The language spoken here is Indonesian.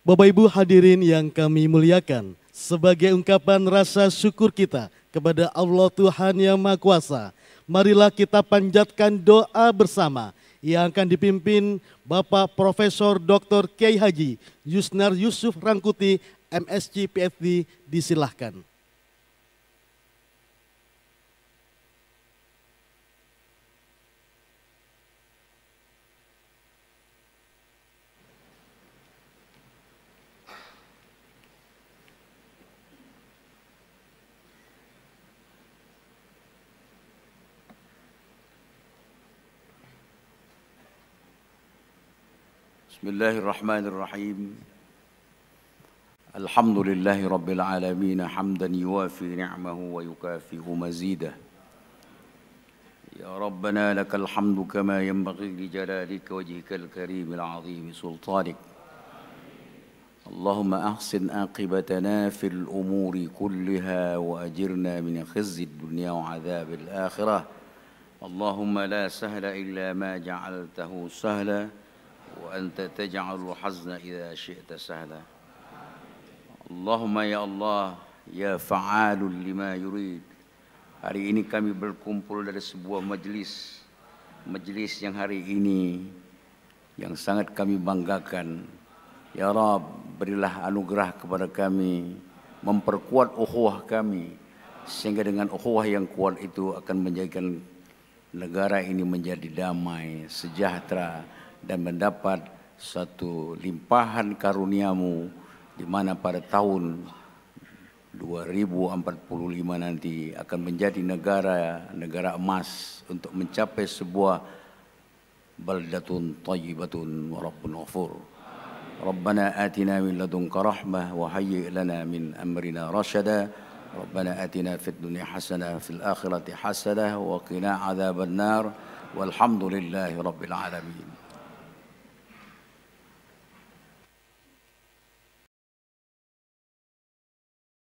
Bapak Ibu hadirin yang kami muliakan, sebagai ungkapan rasa syukur kita kepada Allah Tuhan Yang Maha Kuasa, marilah kita panjatkan doa bersama yang akan dipimpin Bapak Profesor Dr. Kiai Haji Yusnar Yusuf Rangkuti, MSc PhD, disilahkan. بسم الله الرحمن الرحيم الحمد لله رب العالمين حمدا يوافي نعمه ويكافئ مزيده يا ربنا لك الحمد كما ينبغي لجلالك وجهك الكريم العظيم سلطانك اللهم احسن عاقبتنا في الامور كلها واجرنا من خزي الدنيا وعذاب الاخره اللهم لا سهل الا ما جعلته سهلا وأنت تجعل الحزن إذا شئت سهلا اللهم يا الله ya fa'alul lima yurid hari ini kami berkumpul dari sebuah majelis majelis yang hari ini yang sangat kami banggakan ya Rab berilah anugerah kepada kami memperkuat ukhuwah kami sehingga dengan ukhuwah yang kuat itu akan menjadikan negara ini menjadi damai sejahtera dan mendapat satu limpahan karuniamu di mana pada tahun 2045 nanti akan menjadi negara negara emas untuk mencapai sebuah baldatun tayyibatun wa rabbun ghafur. Rabbana آتنا min لدنك رحمة وهيئ لنا من أمرنا رشدا ربنا آتنا في الدنيا حسنة في الآخرة حسنة وقنا عذاب النار والحمد لله